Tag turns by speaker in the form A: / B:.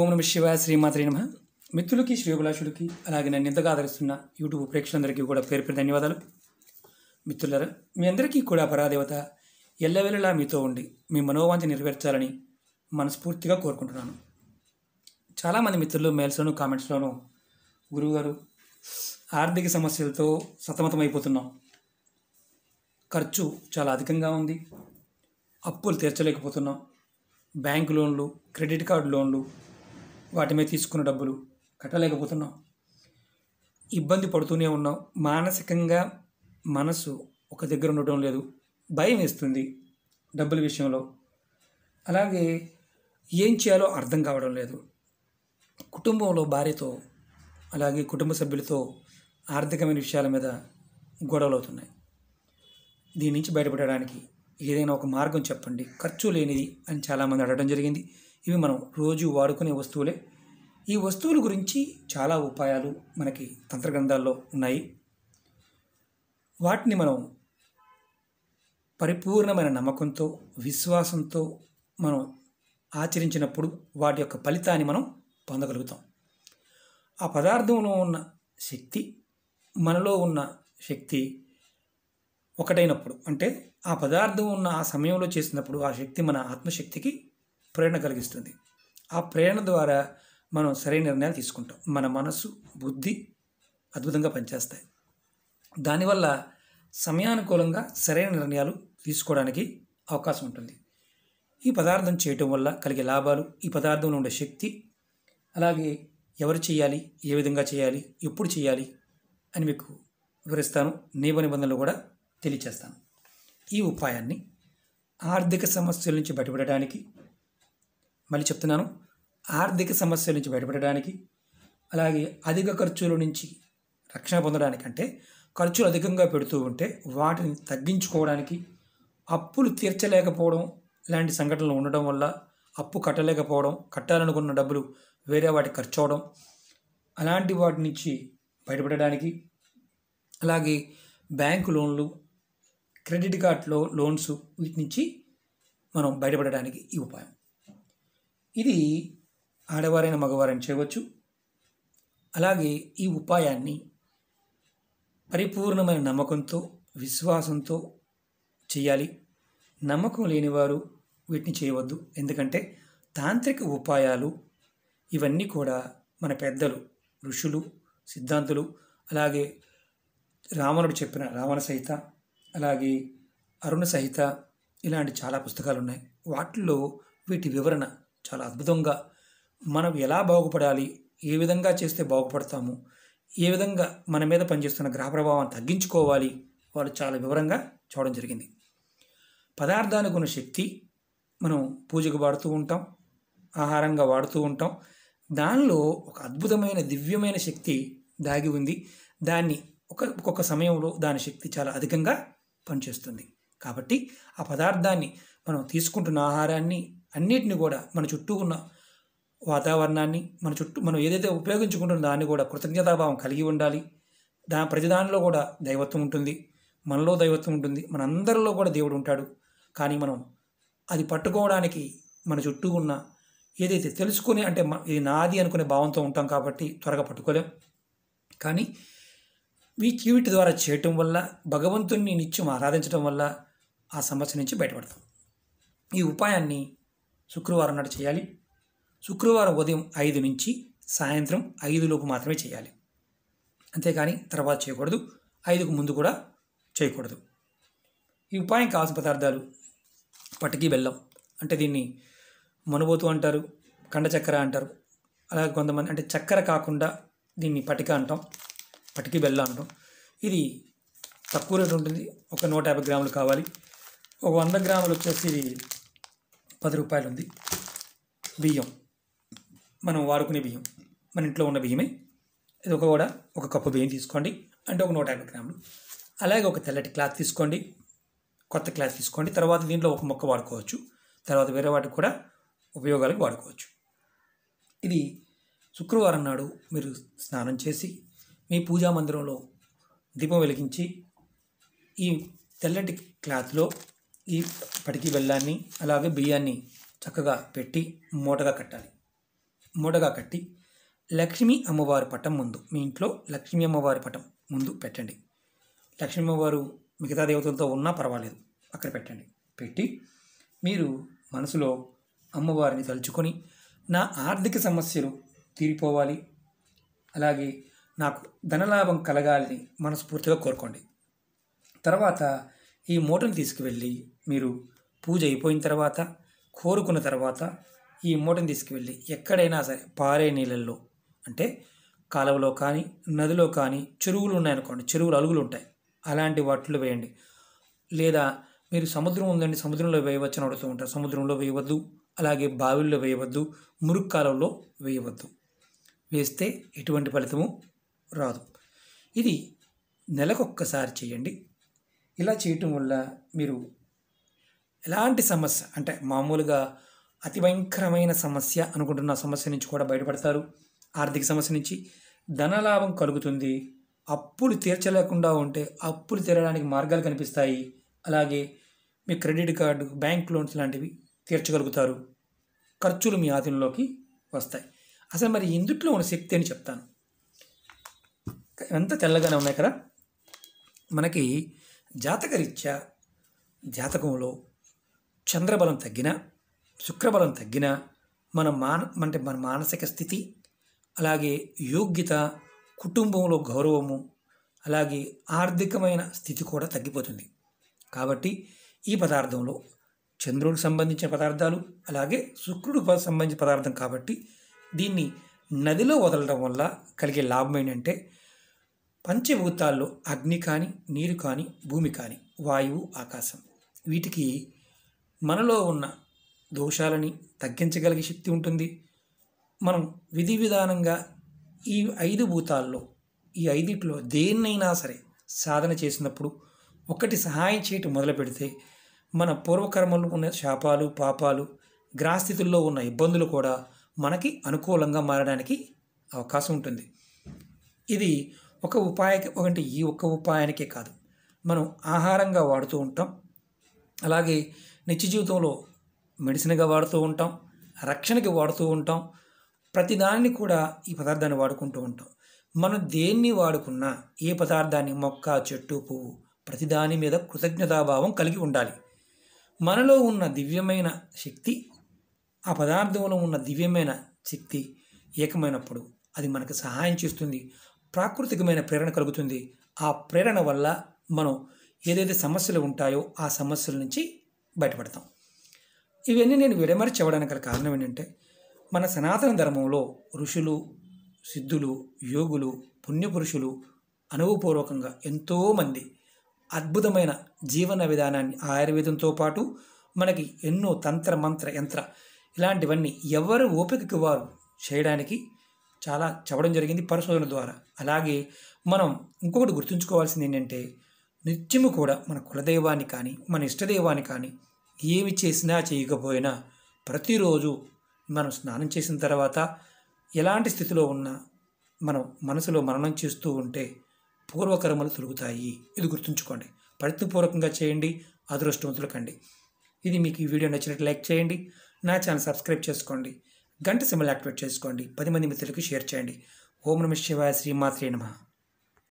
A: ఓం నమ శివాయ శ్రీమాత్రి నమ మిత్రులకి శ్రీభిలాషులకి అలాగే నన్ను ఇంతగా ఆదరిస్తున్న యూట్యూబ్ ప్రేక్షకులందరికీ కూడా పేరు పేరు ధన్యవాదాలు మిత్రులరా మీ అందరికీ కూడా పరాదేవత ఎల్లవేళలా మీతో ఉండి మీ మనోవాంతి నెరవేర్చాలని మనస్ఫూర్తిగా కోరుకుంటున్నాను చాలామంది మిత్రులు మెయిల్స్లోనూ కామెంట్స్లోనూ గురువుగారు ఆర్థిక సమస్యలతో సతమతమైపోతున్నాం ఖర్చు చాలా అధికంగా ఉంది అప్పులు తీర్చలేకపోతున్నాం బ్యాంక్ లోన్లు క్రెడిట్ కార్డు లోన్లు వాటి మీద తీసుకున్న డబ్బులు కట్టలేకపోతున్నాం ఇబ్బంది పడుతూనే ఉన్నాం మానసికంగా మనసు ఒక దగ్గర ఉండటం లేదు భయం వేస్తుంది డబ్బుల విషయంలో అలాగే ఏం చేయాలో అర్థం కావడం లేదు కుటుంబంలో భార్యతో అలాగే కుటుంబ సభ్యులతో ఆర్థికమైన విషయాల మీద గొడవలు అవుతున్నాయి దీని నుంచి బయటపడడానికి ఏదైనా ఒక మార్గం చెప్పండి ఖర్చు లేనిది అని చాలామంది అడగడం జరిగింది ఇవి మనం రోజు వాడుకునే వస్తువులే ఈ వస్తువుల గురించి చాలా ఉపాయాలు మనకి తంత్రగ్రంథాల్లో ఉన్నాయి వాటిని మనం పరిపూర్ణమైన నమ్మకంతో విశ్వాసంతో మనం ఆచరించినప్పుడు వాటి యొక్క ఫలితాన్ని మనం పొందగలుగుతాం ఆ పదార్థంలో ఉన్న శక్తి మనలో ఉన్న శక్తి ఒకటైనప్పుడు అంటే ఆ పదార్థం ఉన్న ఆ సమయంలో చేసినప్పుడు ఆ శక్తి మన ఆత్మశక్తికి ప్రేరణ కలిగిస్తుంది ఆ ప్రేరణ ద్వారా మనం సరైన నిర్ణయాలు తీసుకుంటాం మన మనసు బుద్ధి అద్భుతంగా పనిచేస్తాయి దానివల్ల సమయానుకూలంగా సరైన నిర్ణయాలు తీసుకోవడానికి అవకాశం ఉంటుంది ఈ పదార్థం చేయటం వల్ల కలిగే లాభాలు ఈ పదార్థంలో ఉండే శక్తి అలాగే ఎవరు చేయాలి ఏ విధంగా చేయాలి ఎప్పుడు చేయాలి అని మీకు వివరిస్తాను నియమ నిబంధనలు కూడా తెలియచేస్తాను ఈ ఉపాయాన్ని ఆర్థిక సమస్యల నుంచి బయటపడడానికి మళ్ళీ చెప్తున్నాను ఆర్థిక సమస్యల నుంచి బయటపడడానికి అలాగే అధిక ఖర్చుల నుంచి రక్షణ పొందడానికి అంటే ఖర్చులు అధికంగా పెడుతూ ఉంటే వాటిని తగ్గించుకోవడానికి అప్పులు తీర్చలేకపోవడం లాంటి సంఘటనలు ఉండడం వల్ల అప్పు కట్టలేకపోవడం కట్టాలనుకున్న డబ్బులు వేరే వాటికి ఖర్చు అవడం అలాంటి వాటి నుంచి బయటపడడానికి అలాగే బ్యాంకు లోన్లు క్రెడిట్ కార్డులో లోన్స్ వీటి నుంచి మనం బయటపడడానికి ఈ ఉపాయం ఇది ఆడవారైన మగవారైన చేయవచ్చు అలాగే ఈ ఉపాయాన్ని పరిపూర్ణమైన నమ్మకంతో విశ్వాసంతో చేయాలి నమ్మకం లేనివారు వీటిని చేయవద్దు ఎందుకంటే తాంత్రిక ఉపాయాలు ఇవన్నీ కూడా మన పెద్దలు ఋషులు సిద్ధాంతులు అలాగే రావణుడు చెప్పిన రావణ సహిత అలాగే అరుణ సహిత ఇలాంటి చాలా పుస్తకాలు ఉన్నాయి వాటిల్లో వీటి వివరణ చాలా అద్భుతంగా మనం ఎలా బాగుపడాలి ఏ విధంగా చేస్తే బాగుపడతాము ఏ విధంగా మన మీద పనిచేస్తున్న గ్రహ ప్రభావాన్ని తగ్గించుకోవాలి వాళ్ళు చాలా వివరంగా చూడడం జరిగింది పదార్థానికి ఉన్న శక్తి మనం పూజకు వాడుతూ ఉంటాం ఆహారంగా వాడుతూ ఉంటాం దానిలో ఒక అద్భుతమైన దివ్యమైన శక్తి దాగి ఉంది దాన్ని ఒక ఒక్కొక్క సమయంలో దాని శక్తి చాలా అధికంగా పనిచేస్తుంది కాబట్టి ఆ పదార్థాన్ని మనం తీసుకుంటున్న ఆహారాన్ని అన్నిటిని కూడా మన చుట్టూ ఉన్న వాతావరణాన్ని మన చుట్టూ మనం ఏదైతే ఉపయోగించుకుంటున్న దాన్ని కూడా కృతజ్ఞతాభావం కలిగి ఉండాలి దా ప్రతిదానిలో కూడా దైవత్వం ఉంటుంది మనలో దైవత్వం ఉంటుంది మన అందరిలో కూడా దేవుడు ఉంటాడు కానీ మనం అది పట్టుకోవడానికి మన చుట్టూ ఉన్న ఏదైతే తెలుసుకుని అంటే ఇది నాది అనుకునే భావంతో ఉంటాం కాబట్టి త్వరగా పట్టుకోలేం కానీ ఈ కీవిటి ద్వారా చేయటం వల్ల భగవంతుణ్ణి నిత్యం ఆరాధించడం వల్ల ఆ సమస్య నుంచి బయటపడతాం ఈ ఉపాయాన్ని శుక్రవారం నాడు చేయాలి శుక్రవారం ఉదయం ఐదు నుంచి సాయంత్రం ఐదులోపు మాత్రమే చేయాలి అంతేకాని తర్వాత చేయకూడదు ఐదుకు ముందు కూడా చేయకూడదు ఈ ఉపాయం కావాల్సిన పదార్థాలు పట్టికి బెల్లం అంటే దీన్ని మనుబోతు అంటారు కండ చక్కెర అంటారు అలాగే కొంతమంది అంటే చక్కెర కాకుండా దీన్ని పటిక అంటాం పటికి బెల్లం అంటాం ఇది తక్కువ రేటు ఉంటుంది ఒక నూట యాభై గ్రాములు కావాలి ఒక వంద గ్రాములు వచ్చేసి పది రూపాయలు ఉంది బియ్యం మనం వాడుకునే బియ్యం మన ఇంట్లో ఉన్న బియ్యమే ఇది ఒక కూడా ఒక కప్పు బియ్యం తీసుకోండి అంటే ఒక నూట యాభై గ్రాములు అలాగే ఒక తెల్లటి క్లాత్ తీసుకోండి కొత్త క్లాత్ తీసుకోండి తర్వాత దీంట్లో ఒక మొక్క వాడుకోవచ్చు తర్వాత వేరే వాటికి కూడా ఉపయోగాలకు వాడుకోవచ్చు ఇది శుక్రవారం నాడు మీరు స్నానం చేసి మీ పూజా మందిరంలో దీపం వెలిగించి ఈ తెల్లటి క్లాత్లో ఈ పటికి బెల్లాన్ని అలాగే బియ్యాన్ని చక్కగా పెట్టి మూటగా కట్టాలి మూటగా కట్టి లక్ష్మీ అమ్మవారి పటం ముందు మీ ఇంట్లో లక్ష్మీ అమ్మవారి పటం ముందు పెట్టండి లక్ష్మీ అమ్మవారు మిగతా దేవతలతో ఉన్నా పర్వాలేదు అక్కడ పెట్టండి పెట్టి మీరు మనసులో అమ్మవారిని తలుచుకొని నా ఆర్థిక సమస్యలు తీరిపోవాలి అలాగే నాకు ధనలాభం కలగాలని మనస్ఫూర్తిగా కోరుకోండి తర్వాత ఈ మూటను తీసుకువెళ్ళి మీరు పూజ అయిపోయిన తర్వాత కోరుకున్న తర్వాత ఈ మూటను తీసుకువెళ్ళి ఎక్కడైనా సరే పారే నీళ్ళల్లో అంటే కాలువలో కానీ నదిలో కానీ చెరువులు ఉన్నాయనుకోండి చెరువులు అలుగులు ఉంటాయి అలాంటి వాటిలో వేయండి లేదా మీరు సముద్రం ఉందండి సముద్రంలో వేయవచ్చని అడుగుతూ ఉంటారు సముద్రంలో వేయవద్దు అలాగే బావిల్లో వేయవద్దు మురుగు కాలంలో వేయవద్దు వేస్తే ఎటువంటి ఫలితము రాదు ఇది నెలకొక్కసారి చేయండి ఇలా చేయటం వల్ల మీరు ఎలాంటి సమస్య అంటే మామూలుగా అతి భయంకరమైన సమస్య అనుకుంటున్న సమస్య నుంచి కూడా బయటపడతారు ఆర్థిక సమస్య నుంచి ధనలాభం కలుగుతుంది అప్పులు తీర్చలేకుండా ఉంటే అప్పులు తీరడానికి మార్గాలు కనిపిస్తాయి అలాగే మీ క్రెడిట్ కార్డు బ్యాంక్ లోన్స్ లాంటివి తీర్చగలుగుతారు ఖర్చులు మీ ఆధీనంలోకి వస్తాయి అసలు మరి ఇందుట్లో ఉన్న శక్తి అని చెప్తాను ఎంత తెల్లగానే ఉన్నాయి కదా మనకి జాతకరీత్యా జాతకంలో చంద్రబలం తగ్గినా శుక్రబలం తగ్గినా మన మాన అంటే మన మానసిక స్థితి అలాగే యోగ్యత కుటుంబంలో గౌరవము అలాగే ఆర్థికమైన స్థితి కూడా తగ్గిపోతుంది కాబట్టి ఈ పదార్థంలో చంద్రుడికి సంబంధించిన పదార్థాలు అలాగే శుక్రుడికి సంబంధించిన పదార్థం కాబట్టి దీన్ని నదిలో వదలడం వల్ల కలిగే లాభం ఏంటంటే పంచభూతాల్లో అగ్ని కానీ నీరు కానీ భూమి కానీ వాయువు ఆకాశం వీటికి మనలో ఉన్న దోషాలని తగ్గించగలిగే శక్తి ఉంటుంది మనం విధి విధానంగా ఈ ఐదు భూతాల్లో ఈ ఐదిట్లో దేన్నైనా సరే సాధన చేసినప్పుడు ఒకటి సహాయం చేయటం మొదలు పెడితే మన పూర్వకర్మలు ఉన్న శాపాలు పాపాలు గ్రాస్థితుల్లో ఉన్న ఇబ్బందులు కూడా మనకి అనుకూలంగా మారడానికి అవకాశం ఉంటుంది ఇది ఒక ఉపాయకి ఒకటి ఈ ఒక్క ఉపాయానికే కాదు మనం ఆహారంగా వాడుతూ ఉంటాం అలాగే నిత్య జీవితంలో మెడిసిన్గా వాడుతూ ఉంటాం రక్షణకి వాడుతూ ఉంటాం ప్రతిదాన్ని కూడా ఈ పదార్థాన్ని వాడుకుంటూ ఉంటాం మనం దేన్ని వాడుకున్నా ఏ పదార్థాన్ని మొక్క చెట్టు పువ్వు ప్రతిదాని మీద కృతజ్ఞతాభావం కలిగి ఉండాలి మనలో ఉన్న దివ్యమైన శక్తి ఆ పదార్థంలో ఉన్న దివ్యమైన శక్తి ఏకమైనప్పుడు అది మనకు సహాయం చేస్తుంది ప్రాకృతికమైన ప్రేరణ కలుగుతుంది ఆ ప్రేరణ వల్ల మనం ఏదైతే సమస్యలు ఉంటాయో ఆ సమస్యల నుంచి బయటపడతాం ఇవన్నీ నేను విడమరి అవ్వడానికి గల కారణం ఏంటంటే మన సనాతన ధర్మంలో ఋషులు సిద్ధులు యోగులు పుణ్యపురుషులు అనుభవపూర్వకంగా ఎంతోమంది అద్భుతమైన జీవన విధానాన్ని ఆయుర్వేదంతో పాటు మనకి ఎన్నో తంత్ర మంత్ర యంత్ర ఇలాంటివన్నీ ఎవరు ఓపికకి వారు చేయడానికి చాలా చెప్పడం జరిగింది పరిశోధన ద్వారా అలాగే మనం ఇంకొకటి గుర్తుంచుకోవాల్సింది ఏంటంటే నిత్యము కూడా మన కులదైవాన్ని కానీ మన ఇష్టదైవాన్ని కానీ ఏమి చేసినా చేయకపోయినా ప్రతిరోజు మనం స్నానం చేసిన తర్వాత ఎలాంటి స్థితిలో ఉన్నా మనం మనసులో మరణం చేస్తూ ఉంటే పూర్వకర్మలు తొలుగుతాయి ఇది గుర్తుంచుకోండి ప్రయత్నపూర్వకంగా చేయండి కండి ఇది మీకు ఈ వీడియో నచ్చినట్టు లైక్ చేయండి నా ఛానల్ సబ్స్క్రైబ్ చేసుకోండి గంట సిమ్మల్ యాక్టివేట్ చేసుకోండి పది మంది మిత్రులకు షేర్ చేయండి ఓం నమ శివాయ శ్రీమాత్రే నమ